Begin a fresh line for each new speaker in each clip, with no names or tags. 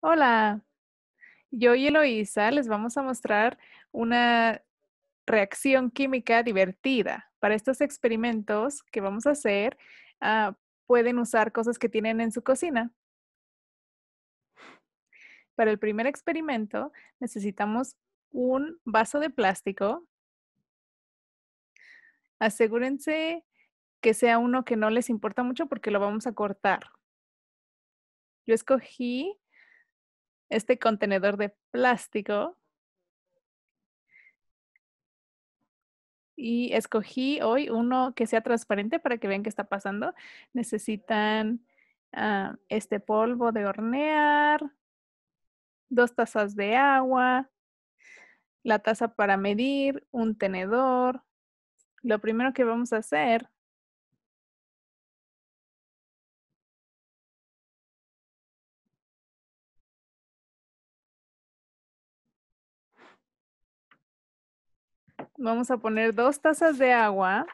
Hola,
yo y Eloisa les vamos a mostrar una reacción química divertida. Para estos experimentos que vamos a hacer, ah, pueden usar cosas que tienen en su cocina. Para el primer experimento necesitamos un vaso de plástico. Asegúrense que sea uno que no les importa mucho porque lo vamos a cortar. Yo escogí este contenedor de plástico. Y escogí hoy uno que sea transparente para que vean qué está pasando. Necesitan ah, este polvo de hornear, dos tazas de agua, la taza para medir, un tenedor. Lo primero que vamos a hacer
Vamos a poner dos tazas de agua.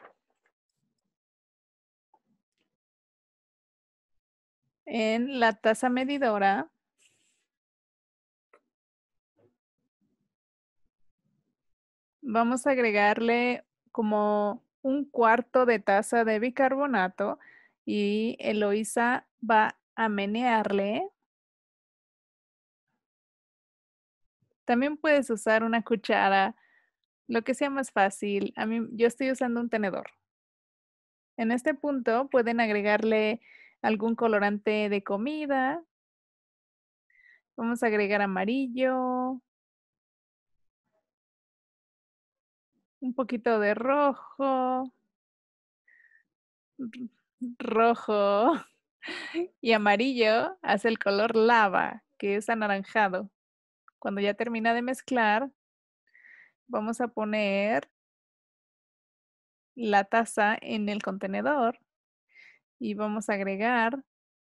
En la taza medidora.
Vamos a agregarle como un cuarto de taza de bicarbonato y Eloisa va a menearle. También puedes usar una cuchara lo que sea más fácil. A mí, yo estoy usando un tenedor. En este punto pueden agregarle algún colorante de comida. Vamos a agregar amarillo.
Un poquito de
rojo. Rojo y amarillo hace el color lava, que es anaranjado. Cuando ya termina de mezclar, vamos a poner la taza en el contenedor y vamos a agregar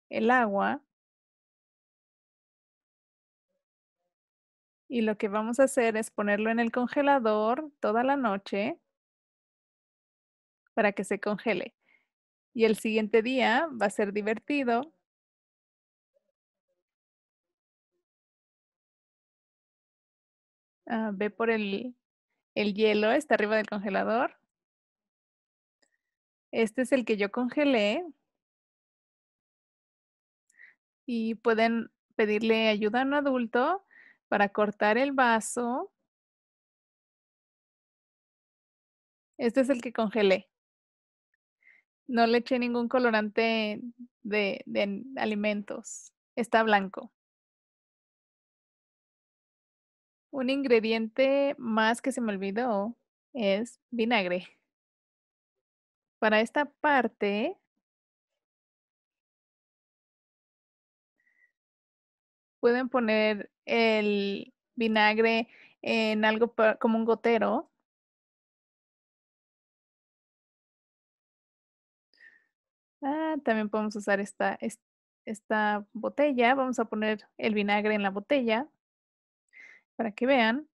el agua.
Y lo que vamos a hacer es ponerlo en el congelador toda la noche para que se congele. Y el siguiente día va a ser
divertido. Ah, ve por el el hielo está arriba del congelador. Este es el que yo congelé. Y pueden pedirle ayuda a un adulto para cortar el vaso. Este es el que congelé.
No le eché ningún colorante de, de alimentos. Está blanco. Un ingrediente más que se me olvidó es vinagre.
Para esta parte, pueden poner el vinagre en algo como un gotero.
Ah, también podemos usar esta, esta botella. Vamos a poner el vinagre en la botella
para que vean.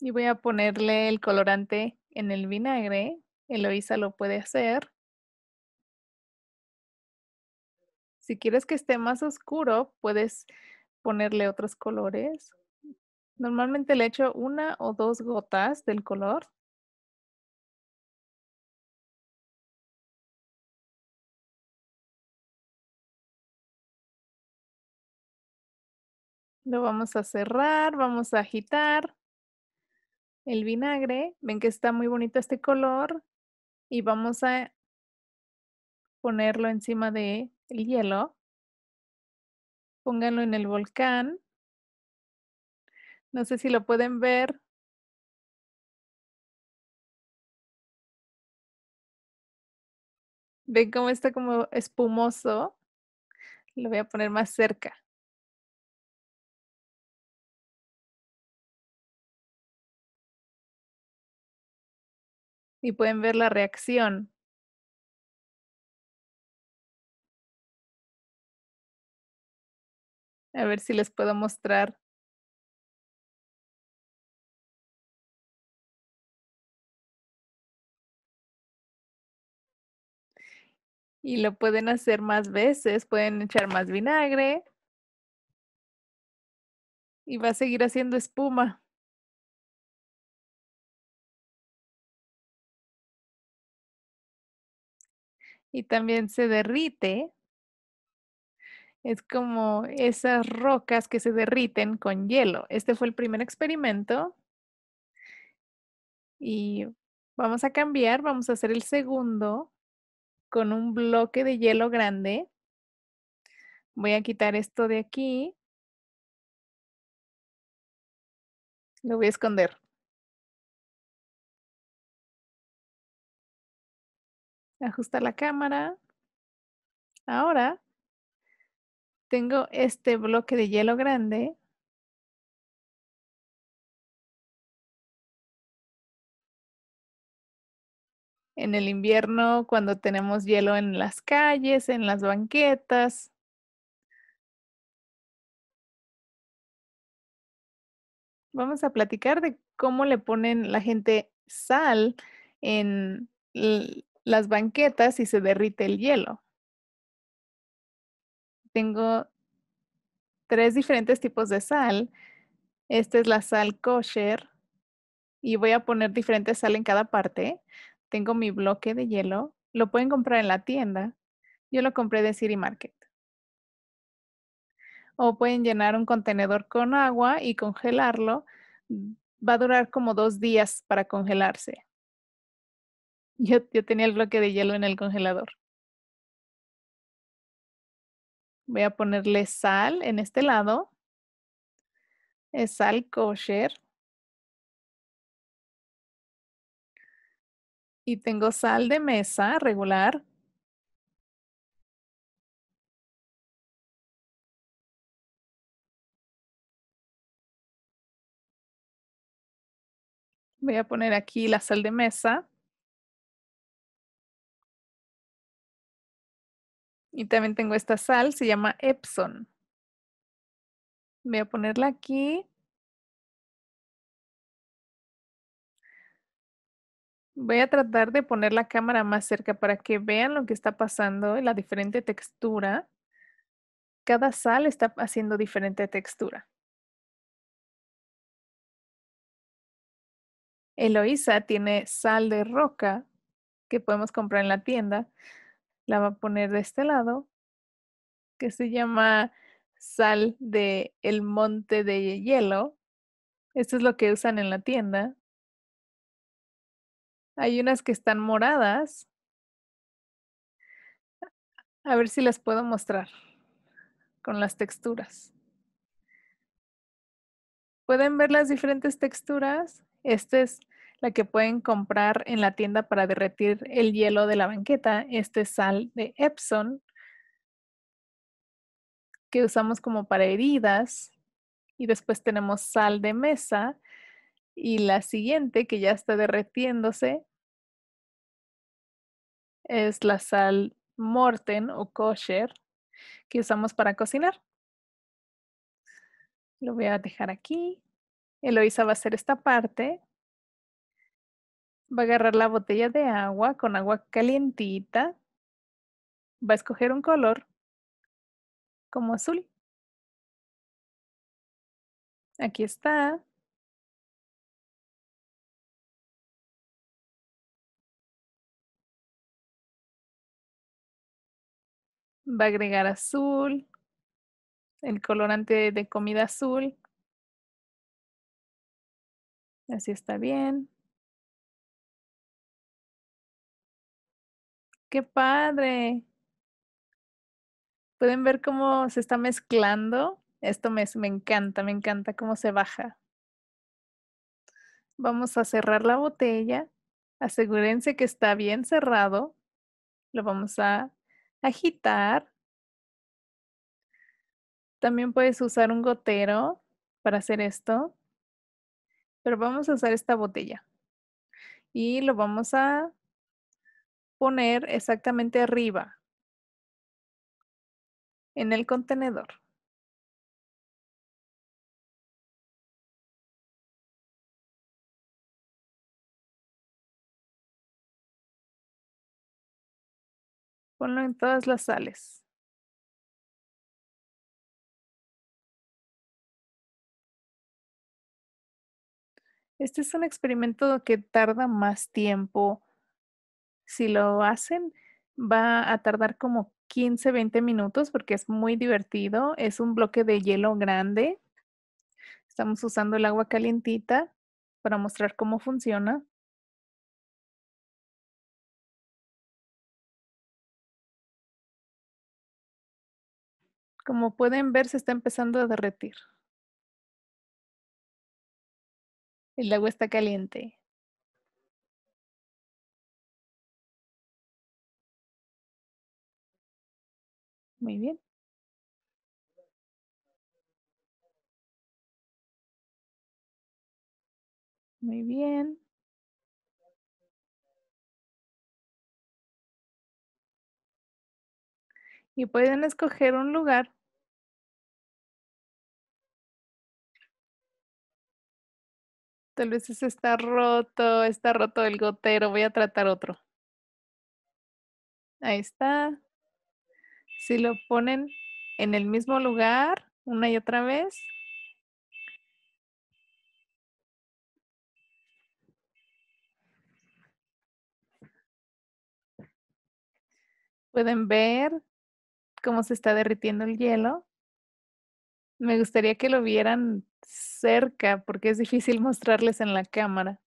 Y voy a ponerle el colorante
en el vinagre. Eloisa lo puede hacer. Si quieres que esté más oscuro, puedes ponerle otros colores. Normalmente le echo una o dos gotas del color. Lo vamos a cerrar, vamos a agitar el vinagre. Ven que está muy bonito este color y vamos a ponerlo encima del el hielo. Pónganlo en el volcán.
No sé si lo pueden ver. ¿Ven cómo está como espumoso? Lo voy a poner más cerca. y pueden ver la reacción. A ver si les puedo mostrar. Y lo pueden hacer más veces, pueden echar más vinagre. Y va a seguir haciendo espuma. y también se
derrite. Es como esas rocas que se derriten con hielo. Este fue el primer experimento. Y vamos a cambiar, vamos a hacer el segundo con un bloque de hielo grande. Voy a quitar esto de aquí.
Lo voy a esconder. Ajusta la cámara. Ahora tengo este bloque de hielo grande. En el invierno, cuando tenemos hielo en las calles, en las banquetas.
Vamos a platicar de cómo le ponen la gente sal en las banquetas y se derrite el hielo. Tengo tres diferentes tipos de sal. Esta es la sal kosher y voy a poner diferente sal en cada parte. Tengo mi bloque de hielo. Lo pueden comprar en la tienda. Yo lo compré de City Market. O pueden llenar un contenedor con agua y congelarlo. Va a durar como dos días para congelarse. Yo, tenía el bloque de hielo en el congelador.
Voy a ponerle sal en este lado. Es sal kosher. Y tengo sal de mesa regular. Voy a poner aquí la sal de mesa. Y también tengo esta sal, se llama Epson. Voy a ponerla
aquí. Voy a tratar de poner la cámara más cerca para que vean lo que está pasando, y la diferente textura. Cada sal está haciendo diferente textura.
Eloísa tiene
sal de roca que podemos comprar en la tienda la va a poner de este lado, que se llama sal de el monte de hielo. Esto es lo que usan en la tienda. Hay unas que están moradas. A ver si las puedo mostrar con las texturas. Pueden ver las diferentes texturas. Este es la que pueden comprar en la tienda para derretir el hielo de la banqueta. Este es sal de Epson que usamos como para heridas. Y después tenemos sal de mesa. Y la siguiente que ya está derretiéndose es la sal Morten o kosher que usamos para cocinar. Lo voy a dejar aquí. Eloisa va a hacer esta parte Va a agarrar la botella de agua con agua calientita. Va a
escoger un color como azul. Aquí está. Va a agregar azul, el colorante de comida azul. Así está bien. Qué padre.
Pueden ver cómo se está mezclando. Esto me, me encanta, me encanta cómo se baja. Vamos a cerrar la botella. Asegúrense que está bien cerrado. Lo vamos a agitar. También puedes usar un gotero para hacer esto. Pero vamos a usar esta botella. Y lo vamos a poner exactamente arriba
en el contenedor. Ponlo en todas las sales.
Este es un experimento que tarda más tiempo, si lo hacen, va a tardar como 15, 20 minutos porque es muy divertido. Es un bloque de hielo grande. Estamos usando el agua calientita para mostrar cómo funciona.
Como pueden ver, se está empezando a derretir. El agua está caliente. Muy bien. Muy bien. Y pueden escoger un lugar. Tal vez ese está roto, está roto
el gotero. Voy a tratar otro. Ahí está si lo ponen en el mismo lugar una y otra vez,
pueden ver
cómo se está derritiendo el hielo. Me gustaría que lo vieran cerca porque es difícil mostrarles en la cámara.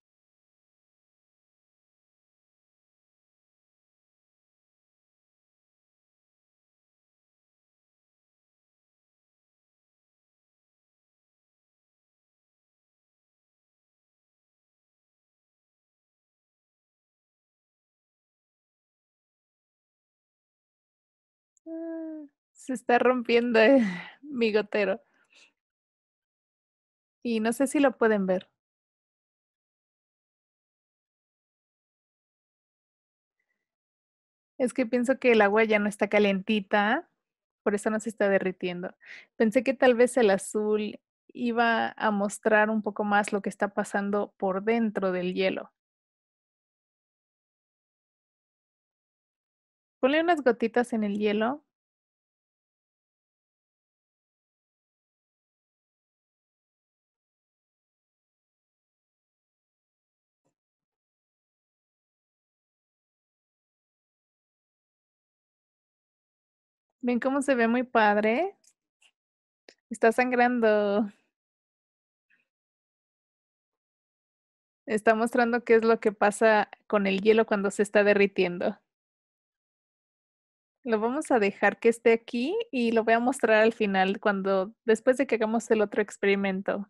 se está rompiendo mi gotero. Y no sé si lo pueden ver.
Es que pienso que el agua ya no está calentita. por eso no se está derritiendo. Pensé que tal vez el azul iba a mostrar un poco más lo que está pasando por dentro del hielo. Ponle unas gotitas en el
hielo ¿Ven cómo se ve muy padre? Está sangrando. Está mostrando qué es lo que pasa
con el hielo cuando se está derritiendo. Lo vamos a dejar que esté aquí y lo voy a mostrar al final cuando después de que hagamos el otro experimento.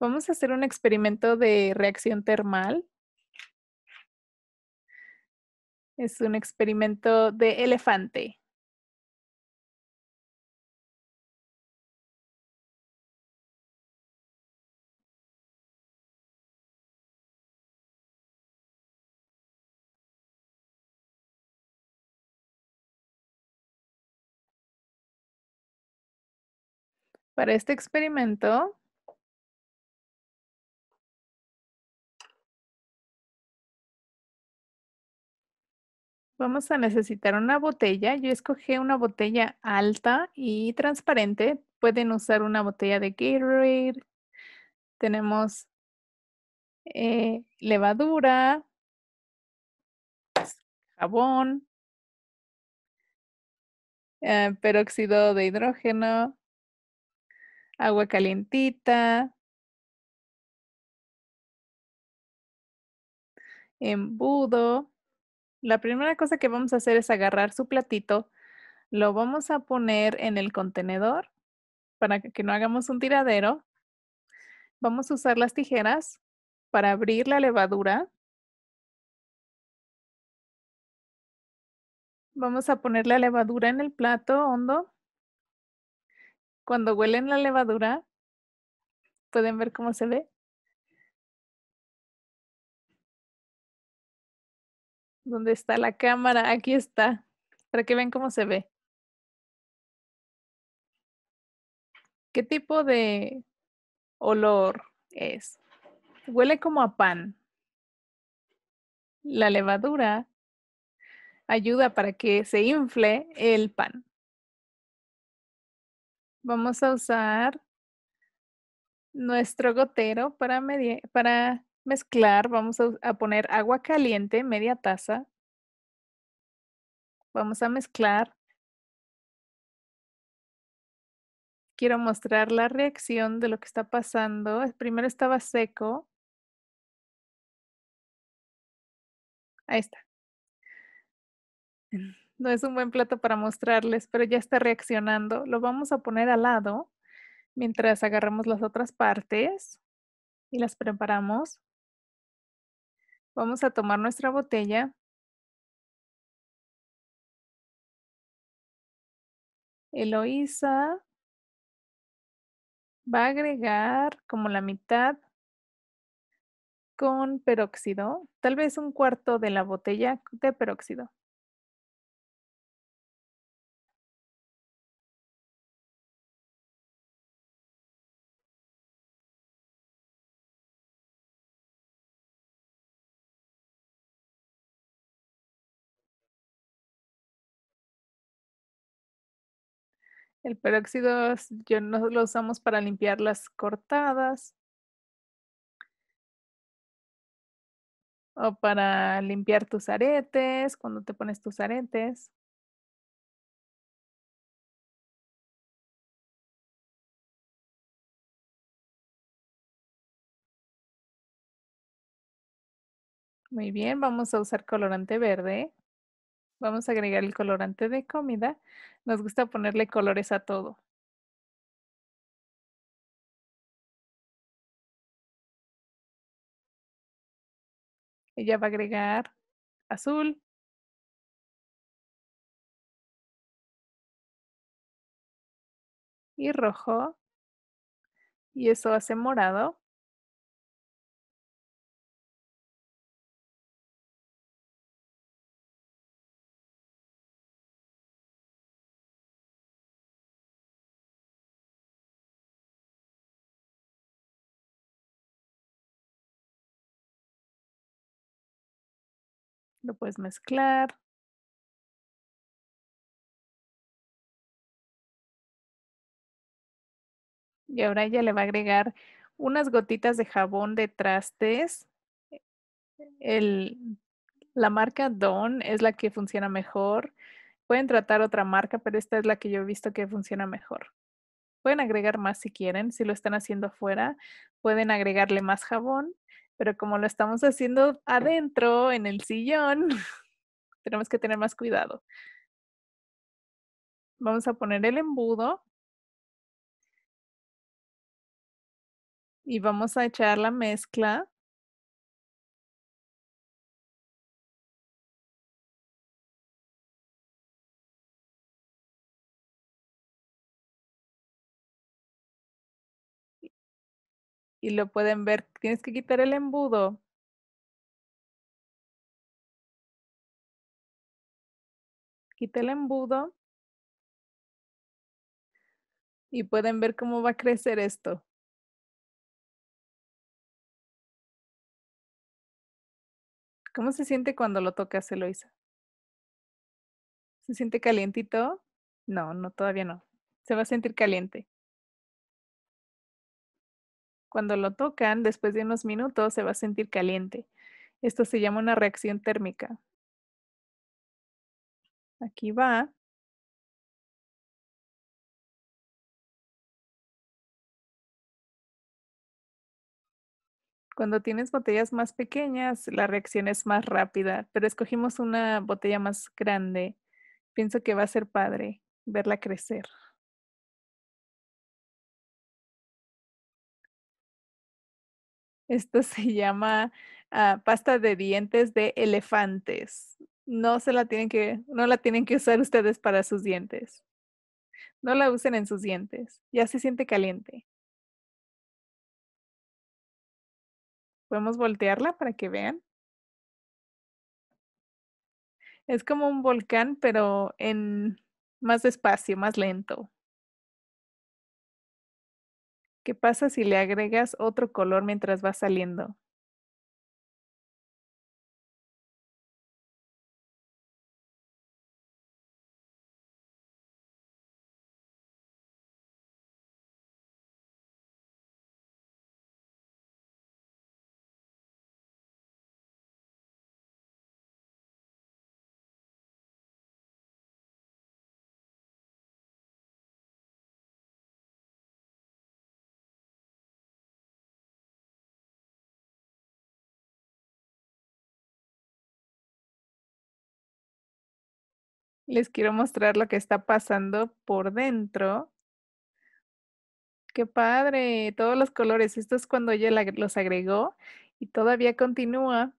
Vamos a hacer un experimento de reacción termal. Es un experimento de elefante.
Para este experimento,
vamos a necesitar una botella. Yo escogí una botella alta y transparente. Pueden usar una botella de Gatorade. Tenemos eh,
levadura, jabón, eh, peróxido de hidrógeno, agua calientita,
embudo. La primera cosa que vamos a hacer es agarrar su platito, lo vamos a poner en el contenedor para que no hagamos un tiradero. Vamos a usar las tijeras para abrir la levadura.
Vamos a poner la levadura en el plato hondo. Cuando huelen la levadura, ¿pueden ver cómo se ve? ¿Dónde está la cámara? Aquí está, para que ven cómo se ve. ¿Qué tipo de
olor es? Huele como a pan. La levadura ayuda para que se infle el pan vamos a usar nuestro gotero para, para mezclar. Vamos a, poner agua caliente, media taza. Vamos a mezclar.
Quiero mostrar la reacción de lo que está pasando. Eh, primero estaba seco.
Ahí está no es un buen plato para mostrarles, pero ya está reaccionando. Lo vamos a poner al lado mientras agarramos las otras partes y las preparamos.
Vamos a tomar nuestra botella. Eloísa
va a agregar como la mitad con peróxido, tal vez un cuarto de la botella de peróxido.
El peróxido yo no lo usamos para limpiar las cortadas o para limpiar tus aretes cuando te pones tus aretes.
Muy bien, vamos a usar colorante verde. Vamos a agregar el colorante de comida. Nos gusta ponerle colores a todo.
Ella va a agregar azul, y rojo y eso hace morado. lo puedes mezclar. Y ahora ella
le va a agregar unas gotitas de jabón de trastes. E, el, la marca Don es la que funciona mejor. Pueden tratar otra marca, pero esta es la que yo he visto que funciona mejor. Pueden agregar más si quieren, si lo están haciendo afuera. Pueden agregarle más jabón pero como lo estamos haciendo adentro, en el sillón, tenemos que tener más cuidado.
Vamos a poner el embudo. Y vamos a echar la mezcla y lo pueden ver. Tienes que quitar el embudo. Quita el embudo. Y pueden ver cómo va a crecer esto.
¿Cómo se siente cuando lo tocas, Eloisa? ¿Se siente calientito? No, no, todavía no. Se va a sentir caliente. Cuando lo tocan, después de unos minutos se va a sentir caliente. Esto se llama una reacción térmica. Aquí va. Cuando tienes botellas más pequeñas, la reacción es más rápida, pero escogimos una botella más grande. Pienso que va a ser padre verla crecer. Esto se llama ah, pasta de dientes de elefantes. No se la tienen que, no la tienen que usar ustedes para sus dientes. No la usen en sus dientes. Ya se siente caliente.
Podemos voltearla para que vean. Es como un volcán, pero en más despacio, más lento. ¿Qué pasa si le agregas otro color mientras va saliendo? les quiero mostrar
lo que está pasando por dentro. ¡Qué padre! Todos los colores. Esto es cuando ella los agregó y todavía continúa.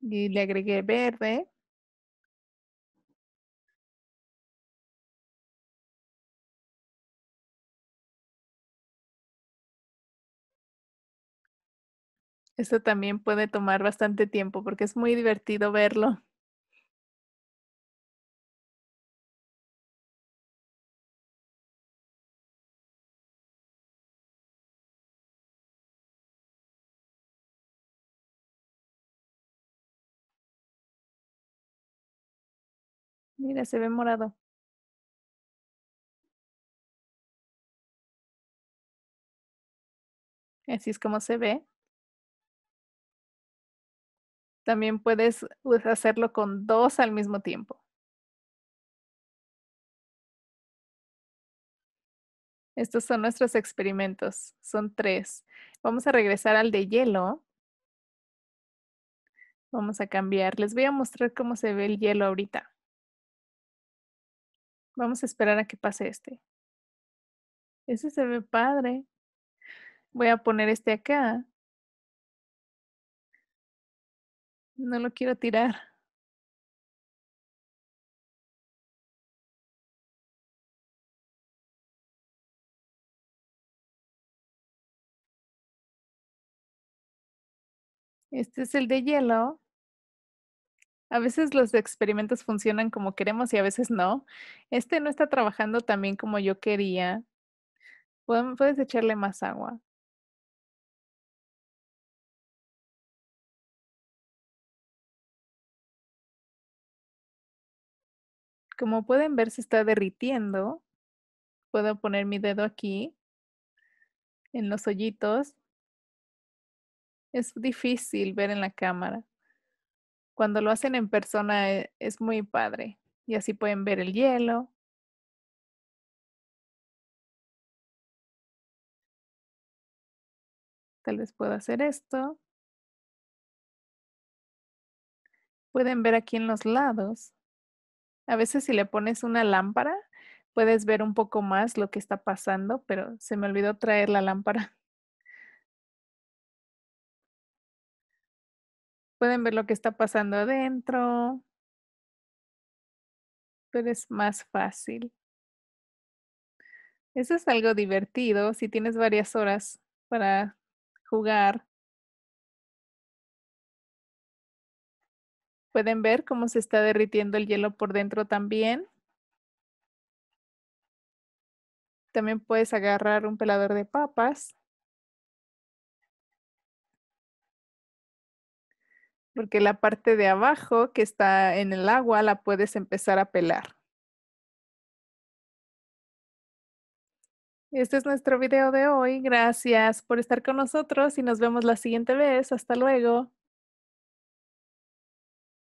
Y le agregué verde. Esto también puede tomar bastante tiempo porque es muy divertido verlo. Mira, se ve morado. Así es como se ve. También puedes pues, hacerlo con dos al mismo tiempo. Estos son nuestros
experimentos. Son tres. Vamos a regresar al de hielo. Vamos a cambiar. Les voy a mostrar cómo se ve el hielo ahorita.
Vamos a esperar a que pase este. Ese se ve padre. Voy a poner este acá. No lo quiero tirar. Este es
el de hielo. A veces los experimentos funcionan como queremos y a veces no. Este no está trabajando tan bien como yo quería. Puedes
echarle más agua.
Como pueden ver, se está derritiendo. Puedo poner mi dedo aquí, en los hoyitos. Es difícil ver en la cámara. Cuando lo hacen en persona eh, es muy padre. Y así
pueden ver el hielo, tal vez pueda hacer esto.
Pueden ver aquí en los lados a veces si le pones una lámpara, puedes ver un poco más lo que está pasando, pero se me olvidó traer la lámpara.
Pueden ver lo que está pasando adentro, pero es más fácil. Eso es algo divertido si
tienes varias horas para jugar Pueden ver cómo se está derritiendo el hielo por dentro también. También puedes agarrar un pelador de papas. Porque la parte de abajo que está en el agua la puedes empezar a pelar. Este es nuestro video de hoy. Gracias por estar con nosotros y nos vemos la siguiente vez. Hasta luego.